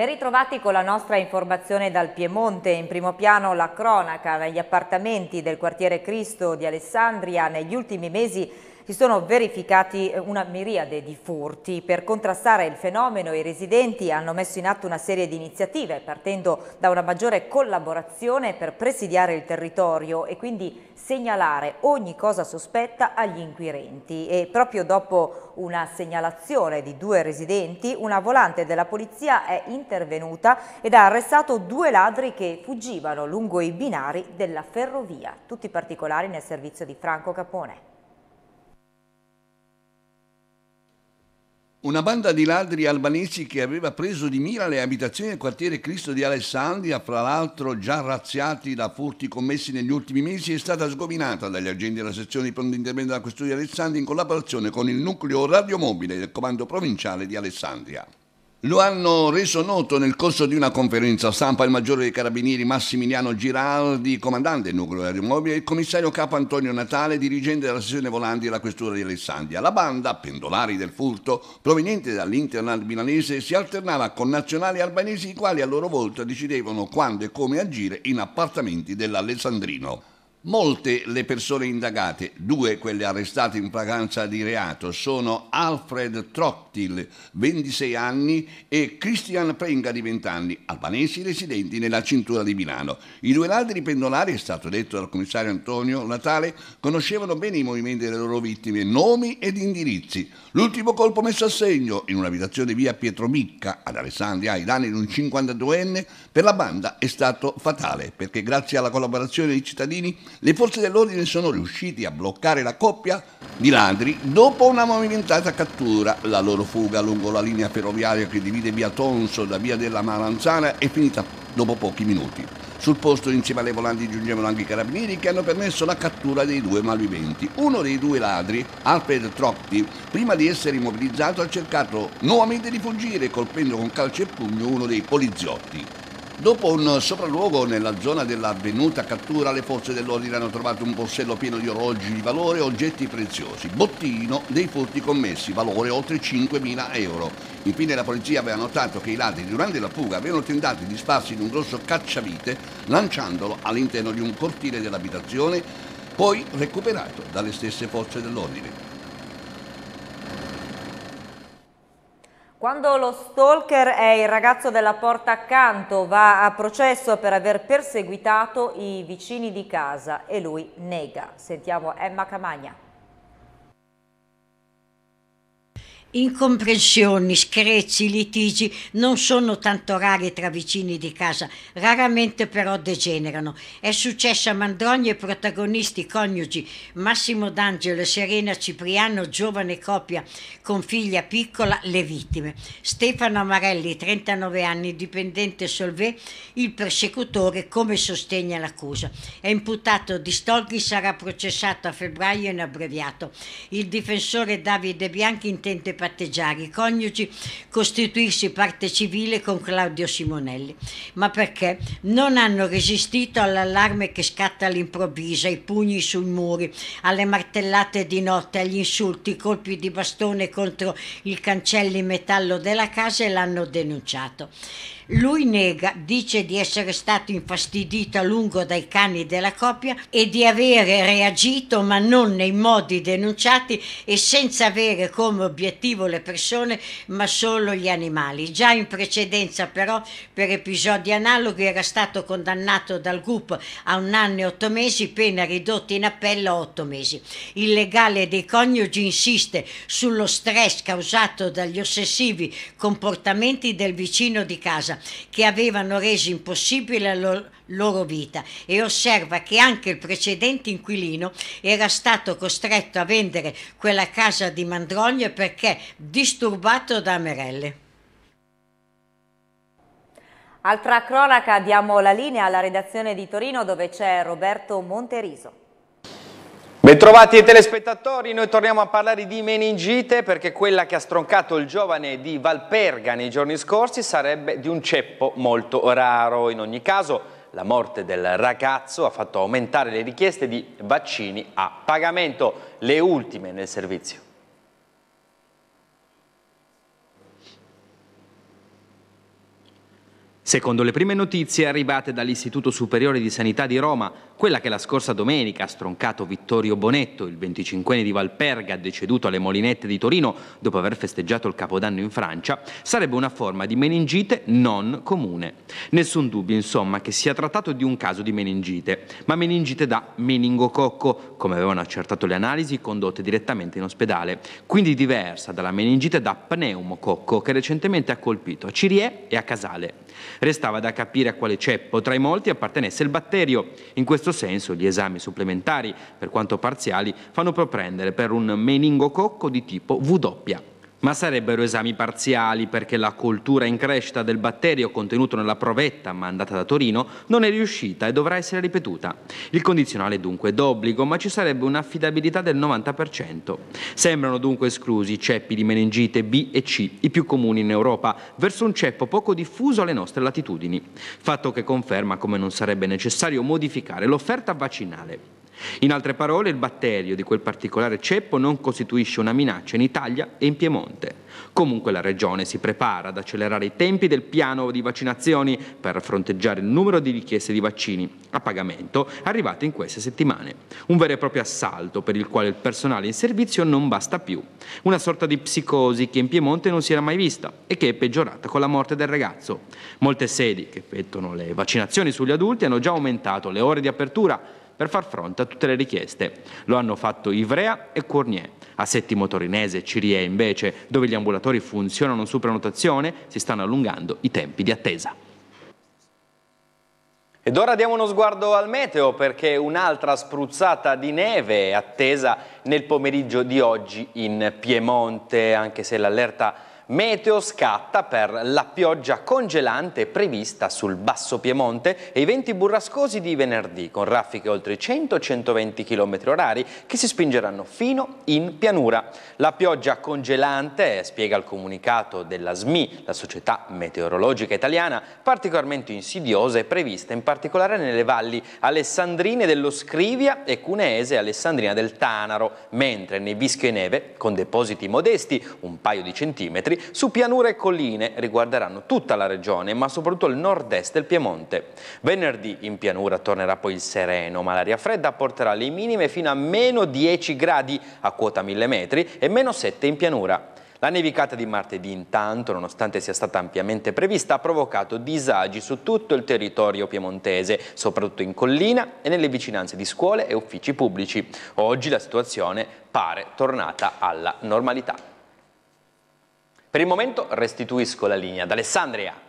Ben ritrovati con la nostra informazione dal Piemonte, in primo piano la cronaca negli appartamenti del quartiere Cristo di Alessandria negli ultimi mesi si sono verificati eh, una miriade di furti. Per contrastare il fenomeno i residenti hanno messo in atto una serie di iniziative partendo da una maggiore collaborazione per presidiare il territorio e quindi segnalare ogni cosa sospetta agli inquirenti e proprio dopo una segnalazione di due residenti una volante della polizia è intervenuta ed ha arrestato due ladri che fuggivano lungo i binari della ferrovia. Tutti i particolari nel servizio di Franco Capone. Una banda di ladri albanesi che aveva preso di mira le abitazioni del quartiere Cristo di Alessandria, fra l'altro già razziati da furti commessi negli ultimi mesi, è stata sgominata dagli agenti della sezione di pronto intervento della Questura di Alessandria in collaborazione con il nucleo radiomobile del comando provinciale di Alessandria. Lo hanno reso noto nel corso di una conferenza stampa il maggiore dei carabinieri Massimiliano Girardi, comandante del nucleo aeromobile, e il commissario capo Antonio Natale, dirigente della sezione volanti della questura di Alessandria. La banda, pendolari del furto, proveniente dall'internat milanese, si alternava con nazionali albanesi i quali a loro volta decidevano quando e come agire in appartamenti dell'Alessandrino. Molte le persone indagate, due quelle arrestate in flagranza di reato, sono Alfred Trottil, 26 anni, e Christian Prenga, di 20 anni, albanesi residenti nella cintura di Milano. I due ladri pendolari, è stato detto dal commissario Antonio Natale, conoscevano bene i movimenti delle loro vittime, nomi ed indirizzi. L'ultimo colpo messo a segno in un'abitazione via Pietro Micca ad Alessandria ai danni di un 52enne per la banda è stato fatale perché grazie alla collaborazione dei cittadini le forze dell'ordine sono riusciti a bloccare la coppia di ladri dopo una movimentata cattura. La loro fuga lungo la linea ferroviaria che divide via Tonso da via della Maranzana è finita dopo pochi minuti. Sul posto insieme alle volanti giungevano anche i carabinieri che hanno permesso la cattura dei due malviventi. Uno dei due ladri, Alfred Trotti, prima di essere immobilizzato ha cercato nuovamente di fuggire colpendo con calcio e pugno uno dei poliziotti. Dopo un sopralluogo nella zona dell'avvenuta cattura, le forze dell'ordine hanno trovato un borsello pieno di orologi di valore e oggetti preziosi, bottino dei furti commessi, valore oltre 5.000 euro. Infine la polizia aveva notato che i ladri durante la fuga avevano tentato di sparsi in un grosso cacciavite lanciandolo all'interno di un cortile dell'abitazione, poi recuperato dalle stesse forze dell'ordine. Quando lo stalker è il ragazzo della porta accanto, va a processo per aver perseguitato i vicini di casa e lui nega. Sentiamo Emma Camagna. Incomprensioni, screzi, litigi non sono tanto rari tra vicini di casa, raramente però degenerano. È successo a Mandrogni e protagonisti coniugi Massimo D'Angelo e Serena Cipriano, giovane coppia con figlia piccola, le vittime. Stefano Amarelli, 39 anni, dipendente Solvè, il persecutore, come sostegna l'accusa. È imputato di Stolghi, sarà processato a febbraio in abbreviato. Il difensore Davide Bianchi intende patteggiare, i coniugi costituirsi parte civile con Claudio Simonelli, ma perché non hanno resistito all'allarme che scatta all'improvviso, ai pugni sui muri, alle martellate di notte, agli insulti, colpi di bastone contro il cancello in metallo della casa e l'hanno denunciato. Lui nega, dice di essere stato infastidito a lungo dai cani della coppia e di avere reagito ma non nei modi denunciati e senza avere come obiettivo le persone ma solo gli animali. Già in precedenza però per episodi analoghi era stato condannato dal GUP a un anno e otto mesi, pena ridotta in appello a otto mesi. Il legale dei coniugi insiste sullo stress causato dagli ossessivi comportamenti del vicino di casa che avevano reso impossibile la loro vita e osserva che anche il precedente inquilino era stato costretto a vendere quella casa di Mandrogno perché disturbato da Merelle. Altra cronaca, diamo la linea alla redazione di Torino dove c'è Roberto Monteriso. Bentrovati eh, telespettatori, noi torniamo a parlare di meningite perché quella che ha stroncato il giovane di Valperga nei giorni scorsi sarebbe di un ceppo molto raro. In ogni caso la morte del ragazzo ha fatto aumentare le richieste di vaccini a pagamento, le ultime nel servizio. Secondo le prime notizie arrivate dall'Istituto Superiore di Sanità di Roma, quella che la scorsa domenica ha stroncato Vittorio Bonetto, il 25enne di Valperga, deceduto alle Molinette di Torino dopo aver festeggiato il Capodanno in Francia, sarebbe una forma di meningite non comune. Nessun dubbio, insomma, che sia trattato di un caso di meningite, ma meningite da meningococco, come avevano accertato le analisi condotte direttamente in ospedale, quindi diversa dalla meningite da pneumococco che recentemente ha colpito a Cirie e a Casale. Restava da capire a quale ceppo tra i molti appartenesse il batterio. In questo senso gli esami supplementari, per quanto parziali, fanno propendere per un meningococco di tipo W ma sarebbero esami parziali perché la coltura in crescita del batterio contenuto nella provetta mandata da Torino non è riuscita e dovrà essere ripetuta. Il condizionale dunque è d'obbligo, ma ci sarebbe un'affidabilità del 90%. Sembrano dunque esclusi i ceppi di meningite B e C, i più comuni in Europa, verso un ceppo poco diffuso alle nostre latitudini, fatto che conferma come non sarebbe necessario modificare l'offerta vaccinale. In altre parole, il batterio di quel particolare ceppo non costituisce una minaccia in Italia e in Piemonte. Comunque la Regione si prepara ad accelerare i tempi del piano di vaccinazioni per fronteggiare il numero di richieste di vaccini a pagamento arrivate in queste settimane. Un vero e proprio assalto per il quale il personale in servizio non basta più. Una sorta di psicosi che in Piemonte non si era mai vista e che è peggiorata con la morte del ragazzo. Molte sedi che effettuano le vaccinazioni sugli adulti hanno già aumentato le ore di apertura per far fronte a tutte le richieste. Lo hanno fatto Ivrea e Cournier. A Settimo Torinese Cirie invece, dove gli ambulatori funzionano su prenotazione, si stanno allungando i tempi di attesa. Ed ora diamo uno sguardo al meteo perché un'altra spruzzata di neve è attesa nel pomeriggio di oggi in Piemonte, anche se l'allerta è Meteo scatta per la pioggia congelante prevista sul Basso Piemonte e i venti burrascosi di venerdì con raffiche oltre 100-120 km orari che si spingeranno fino in pianura. La pioggia congelante, spiega il comunicato della SMI, la società meteorologica italiana, particolarmente insidiosa e prevista in particolare nelle valli alessandrine dello Scrivia e cuneese e alessandrina del Tanaro, mentre nei Vischio e Neve, con depositi modesti, un paio di centimetri, su pianure e colline riguarderanno tutta la regione, ma soprattutto il nord-est del Piemonte. Venerdì in pianura tornerà poi il sereno, ma l'aria fredda porterà le minime fino a meno 10 gradi a quota 1000 metri e meno 7 in pianura. La nevicata di martedì intanto, nonostante sia stata ampiamente prevista, ha provocato disagi su tutto il territorio piemontese, soprattutto in collina e nelle vicinanze di scuole e uffici pubblici. Oggi la situazione pare tornata alla normalità. Per il momento restituisco la linea ad Alessandria.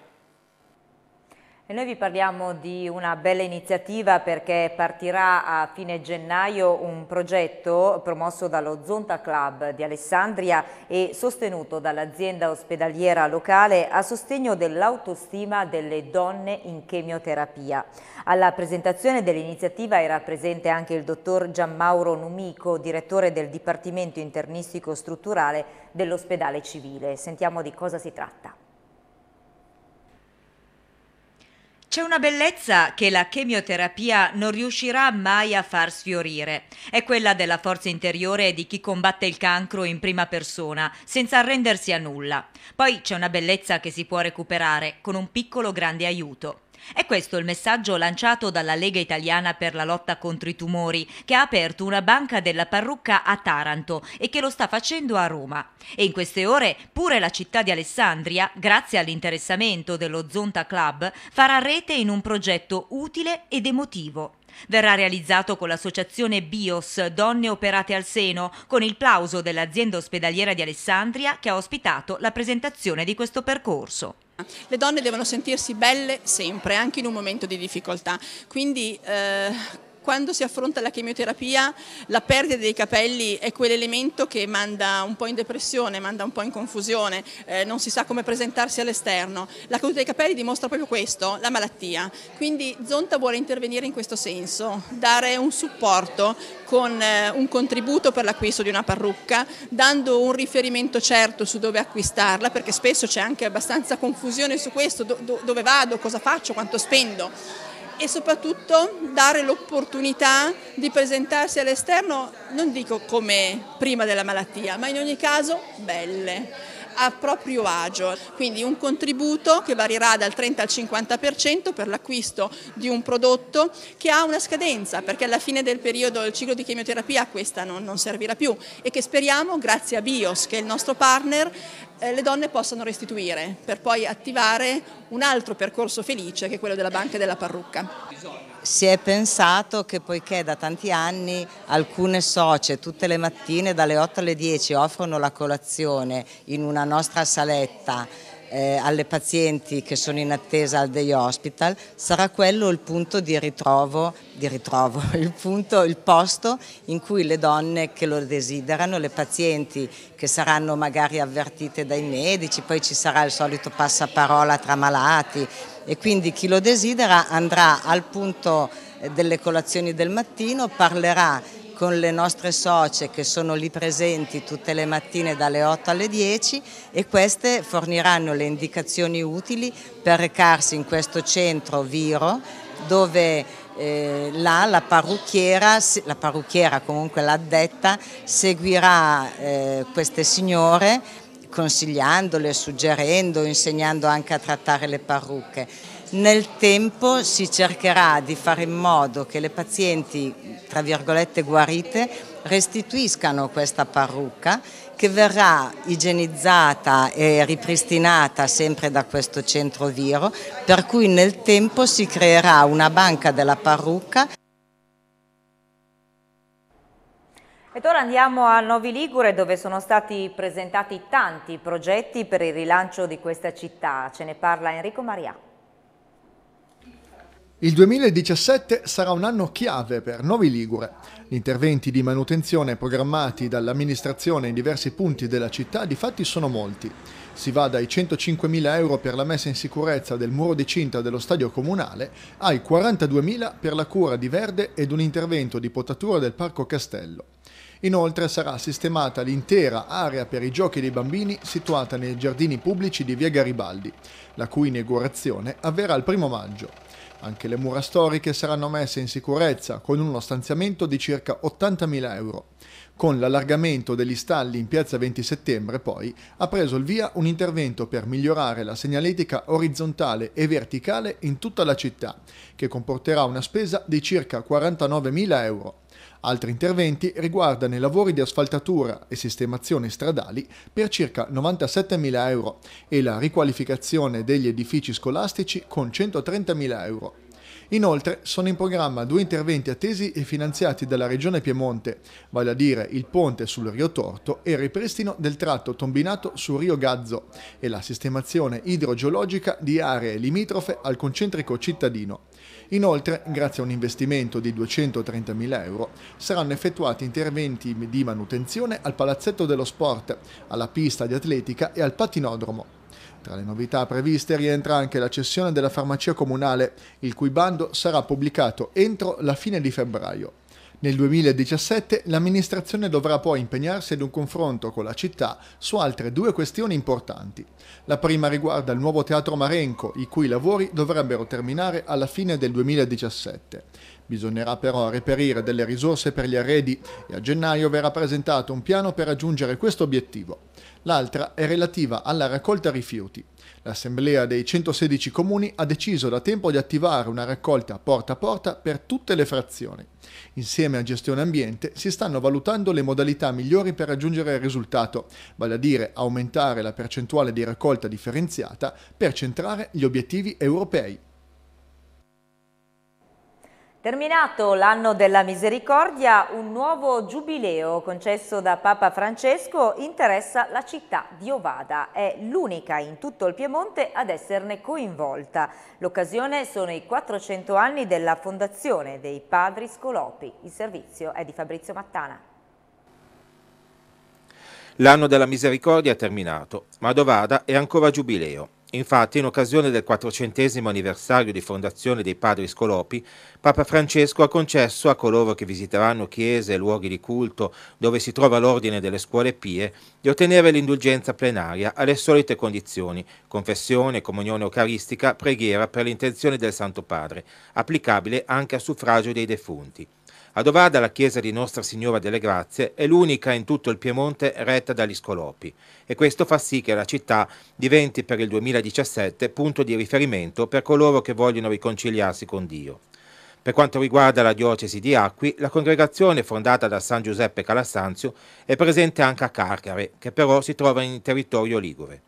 E noi vi parliamo di una bella iniziativa perché partirà a fine gennaio un progetto promosso dallo Zonta Club di Alessandria e sostenuto dall'azienda ospedaliera locale a sostegno dell'autostima delle donne in chemioterapia. Alla presentazione dell'iniziativa era presente anche il dottor Gianmauro Numico, direttore del Dipartimento Internistico Strutturale dell'ospedale civile. Sentiamo di cosa si tratta. C'è una bellezza che la chemioterapia non riuscirà mai a far sfiorire. È quella della forza interiore di chi combatte il cancro in prima persona, senza arrendersi a nulla. Poi c'è una bellezza che si può recuperare con un piccolo grande aiuto. È questo il messaggio lanciato dalla Lega Italiana per la lotta contro i tumori, che ha aperto una banca della parrucca a Taranto e che lo sta facendo a Roma. E in queste ore pure la città di Alessandria, grazie all'interessamento dello Zonta Club, farà rete in un progetto utile ed emotivo. Verrà realizzato con l'associazione BIOS Donne Operate al Seno, con il plauso dell'azienda ospedaliera di Alessandria che ha ospitato la presentazione di questo percorso. Le donne devono sentirsi belle sempre, anche in un momento di difficoltà. Quindi eh, quando si affronta la chemioterapia la perdita dei capelli è quell'elemento che manda un po' in depressione, manda un po' in confusione, eh, non si sa come presentarsi all'esterno. La caduta dei capelli dimostra proprio questo, la malattia. Quindi Zonta vuole intervenire in questo senso, dare un supporto con eh, un contributo per l'acquisto di una parrucca, dando un riferimento certo su dove acquistarla, perché spesso c'è anche abbastanza confusione su questo, do, do, dove vado, cosa faccio, quanto spendo e soprattutto dare l'opportunità di presentarsi all'esterno, non dico come prima della malattia, ma in ogni caso belle a proprio agio, quindi un contributo che varierà dal 30 al 50% per l'acquisto di un prodotto che ha una scadenza, perché alla fine del periodo il ciclo di chemioterapia questa non, non servirà più e che speriamo, grazie a BIOS, che è il nostro partner, eh, le donne possano restituire per poi attivare un altro percorso felice che è quello della banca e della parrucca. Si è pensato che poiché da tanti anni alcune socie tutte le mattine dalle 8 alle 10 offrono la colazione in una nostra saletta eh, alle pazienti che sono in attesa al day hospital sarà quello il punto di ritrovo, di ritrovo il, punto, il posto in cui le donne che lo desiderano, le pazienti che saranno magari avvertite dai medici, poi ci sarà il solito passaparola tra malati e quindi chi lo desidera andrà al punto eh, delle colazioni del mattino, parlerà con le nostre socie che sono lì presenti tutte le mattine dalle 8 alle 10 e queste forniranno le indicazioni utili per recarsi in questo centro Viro dove eh, là la parrucchiera, la parrucchiera comunque l'addetta seguirà eh, queste signore consigliandole, suggerendo, insegnando anche a trattare le parrucche. Nel tempo si cercherà di fare in modo che le pazienti, tra virgolette, guarite, restituiscano questa parrucca che verrà igienizzata e ripristinata sempre da questo centro viro, per cui nel tempo si creerà una banca della parrucca. Ed ora andiamo a Novi Ligure dove sono stati presentati tanti progetti per il rilancio di questa città. Ce ne parla Enrico Maria. Il 2017 sarà un anno chiave per Novi Ligure. Gli interventi di manutenzione programmati dall'amministrazione in diversi punti della città di fatti sono molti. Si va dai 105.000 euro per la messa in sicurezza del muro di cinta dello stadio comunale ai 42.000 per la cura di verde ed un intervento di potatura del parco Castello. Inoltre sarà sistemata l'intera area per i giochi dei bambini situata nei giardini pubblici di via Garibaldi, la cui inaugurazione avverrà il primo maggio. Anche le mura storiche saranno messe in sicurezza con uno stanziamento di circa 80.000 euro. Con l'allargamento degli stalli in piazza 20 settembre poi ha preso il via un intervento per migliorare la segnaletica orizzontale e verticale in tutta la città, che comporterà una spesa di circa 49.000 euro. Altri interventi riguardano i lavori di asfaltatura e sistemazione stradali per circa 97.000 euro e la riqualificazione degli edifici scolastici con 130.000 euro. Inoltre sono in programma due interventi attesi e finanziati dalla Regione Piemonte, vale a dire il ponte sul Rio Torto e il ripristino del tratto tombinato sul Rio Gazzo e la sistemazione idrogeologica di aree limitrofe al concentrico cittadino. Inoltre, grazie a un investimento di 230.000 euro, saranno effettuati interventi di manutenzione al palazzetto dello sport, alla pista di atletica e al patinodromo. Tra le novità previste rientra anche la cessione della farmacia comunale, il cui bando sarà pubblicato entro la fine di febbraio. Nel 2017 l'amministrazione dovrà poi impegnarsi ad un confronto con la città su altre due questioni importanti. La prima riguarda il nuovo teatro Marenco, i cui lavori dovrebbero terminare alla fine del 2017. Bisognerà però reperire delle risorse per gli arredi e a gennaio verrà presentato un piano per raggiungere questo obiettivo. L'altra è relativa alla raccolta rifiuti. L'Assemblea dei 116 comuni ha deciso da tempo di attivare una raccolta porta a porta per tutte le frazioni. Insieme a Gestione Ambiente si stanno valutando le modalità migliori per raggiungere il risultato, vale a dire aumentare la percentuale di raccolta differenziata per centrare gli obiettivi europei. Terminato l'anno della misericordia, un nuovo giubileo concesso da Papa Francesco interessa la città di Ovada. È l'unica in tutto il Piemonte ad esserne coinvolta. L'occasione sono i 400 anni della fondazione dei Padri Scolopi. Il servizio è di Fabrizio Mattana. L'anno della misericordia è terminato, ma ad Ovada è ancora giubileo. Infatti, in occasione del quattrocentesimo anniversario di fondazione dei Padri Scolopi, Papa Francesco ha concesso a coloro che visiteranno chiese e luoghi di culto dove si trova l'ordine delle scuole pie di ottenere l'indulgenza plenaria alle solite condizioni, confessione, comunione eucaristica, preghiera per l'intenzione del Santo Padre, applicabile anche a suffragio dei defunti. Adovada, la chiesa di Nostra Signora delle Grazie, è l'unica in tutto il Piemonte retta dagli Scolopi e questo fa sì che la città diventi per il 2017 punto di riferimento per coloro che vogliono riconciliarsi con Dio. Per quanto riguarda la diocesi di Acqui, la congregazione fondata da San Giuseppe Calassanzio è presente anche a Carcare, che però si trova in territorio ligure.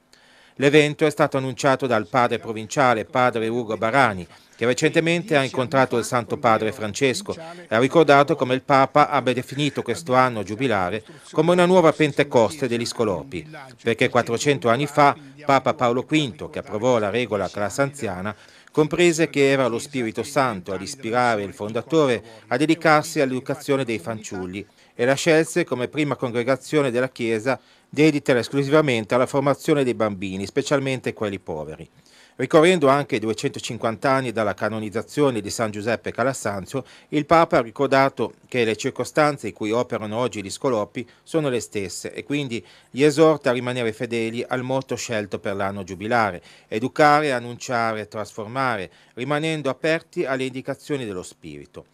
L'evento è stato annunciato dal padre provinciale, padre Ugo Barani, che recentemente ha incontrato il Santo Padre Francesco e ha ricordato come il Papa abbia definito questo anno giubilare come una nuova Pentecoste degli Scolopi, perché 400 anni fa Papa Paolo V, che approvò la regola classe anziana, comprese che era lo Spirito Santo ad ispirare il fondatore a dedicarsi all'educazione dei fanciulli e la scelse come prima congregazione della Chiesa dedita esclusivamente alla formazione dei bambini, specialmente quelli poveri. Ricorrendo anche ai 250 anni dalla canonizzazione di San Giuseppe Calassanzio, il Papa ha ricordato che le circostanze in cui operano oggi gli scoloppi sono le stesse e quindi gli esorta a rimanere fedeli al motto scelto per l'anno giubilare, educare, annunciare, trasformare, rimanendo aperti alle indicazioni dello Spirito.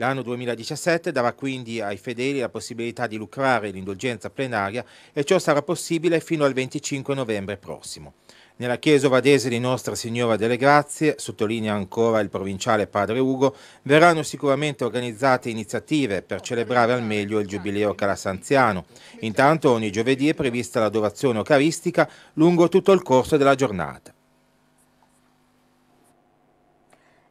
L'anno 2017 darà quindi ai fedeli la possibilità di lucrare l'indulgenza plenaria e ciò sarà possibile fino al 25 novembre prossimo. Nella chiesa ovadese di Nostra Signora delle Grazie, sottolinea ancora il provinciale padre Ugo, verranno sicuramente organizzate iniziative per celebrare al meglio il giubileo calasanziano. Intanto ogni giovedì è prevista l'adorazione eucaristica lungo tutto il corso della giornata.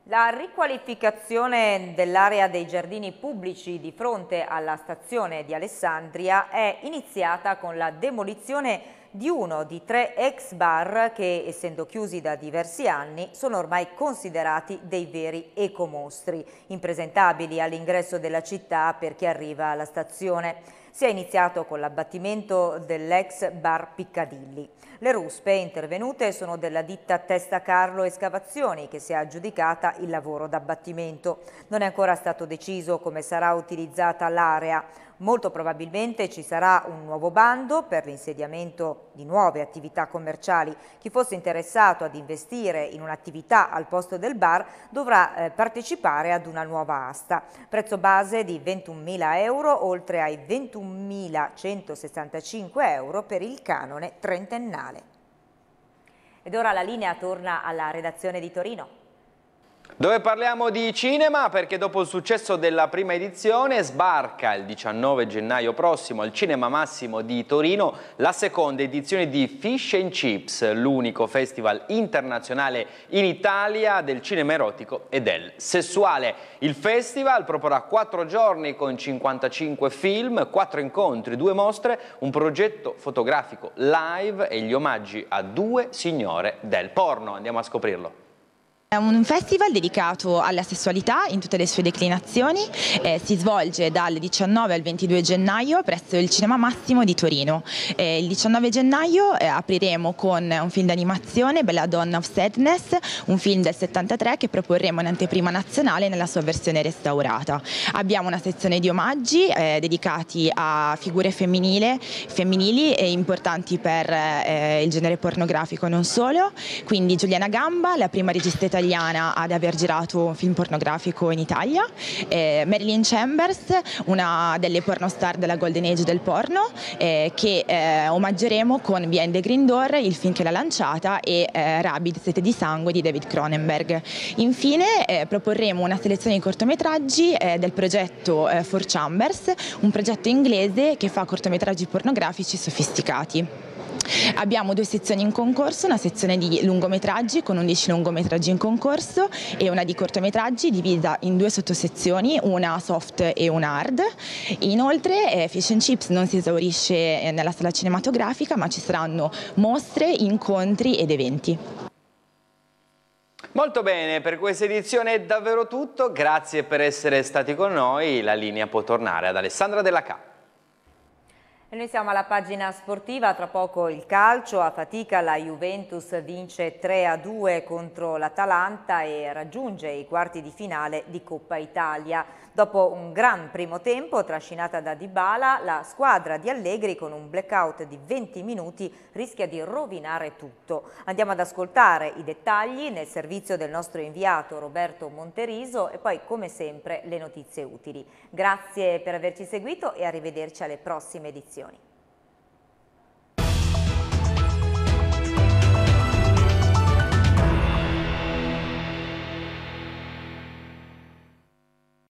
La riqualificazione dell'area dei giardini pubblici di fronte alla stazione di Alessandria è iniziata con la demolizione di uno di tre ex bar che, essendo chiusi da diversi anni, sono ormai considerati dei veri ecomostri, impresentabili all'ingresso della città per chi arriva alla stazione. Si è iniziato con l'abbattimento dell'ex bar Piccadilli. Le ruspe intervenute sono della ditta Testa Carlo Escavazioni che si è aggiudicata il lavoro d'abbattimento. Non è ancora stato deciso come sarà utilizzata l'area. Molto probabilmente ci sarà un nuovo bando per l'insediamento di nuove attività commerciali. Chi fosse interessato ad investire in un'attività al posto del bar dovrà eh, partecipare ad una nuova asta. Prezzo base di 21.000 euro oltre ai 21.165 euro per il canone trentennale. Ed ora la linea torna alla redazione di Torino. Dove parliamo di cinema perché dopo il successo della prima edizione sbarca il 19 gennaio prossimo al Cinema Massimo di Torino la seconda edizione di Fish and Chips, l'unico festival internazionale in Italia del cinema erotico e del sessuale. Il festival proporrà quattro giorni con 55 film, quattro incontri, due mostre, un progetto fotografico live e gli omaggi a due signore del porno. Andiamo a scoprirlo. È un festival dedicato alla sessualità in tutte le sue declinazioni, eh, si svolge dal 19 al 22 gennaio presso il Cinema Massimo di Torino. Eh, il 19 gennaio eh, apriremo con un film d'animazione, Bella Donna of Sadness, un film del 73 che proporremo in anteprima nazionale nella sua versione restaurata. Abbiamo una sezione di omaggi eh, dedicati a figure femminili e importanti per eh, il genere pornografico non solo, quindi Giuliana Gamba, la prima registrata italiana ad aver girato un film pornografico in Italia, eh, Marilyn Chambers, una delle pornostar della Golden Age del porno, eh, che eh, omaggeremo con Behind the Green Door, il film che l'ha lanciata, e eh, Rabid, Sete di Sangue di David Cronenberg. Infine eh, proporremo una selezione di cortometraggi eh, del progetto eh, For Chambers, un progetto inglese che fa cortometraggi pornografici sofisticati. Abbiamo due sezioni in concorso, una sezione di lungometraggi con 11 lungometraggi in concorso e una di cortometraggi divisa in due sottosezioni, una soft e una hard. Inoltre eh, Fish and Chips non si esaurisce eh, nella sala cinematografica ma ci saranno mostre, incontri ed eventi. Molto bene, per questa edizione è davvero tutto, grazie per essere stati con noi, la linea può tornare ad Alessandra Della Cappa. E noi siamo alla pagina sportiva, tra poco il calcio, a fatica la Juventus vince 3-2 contro l'Atalanta e raggiunge i quarti di finale di Coppa Italia. Dopo un gran primo tempo, trascinata da Dybala, la squadra di Allegri con un blackout di 20 minuti rischia di rovinare tutto. Andiamo ad ascoltare i dettagli nel servizio del nostro inviato Roberto Monteriso e poi come sempre le notizie utili. Grazie per averci seguito e arrivederci alle prossime edizioni informazioni.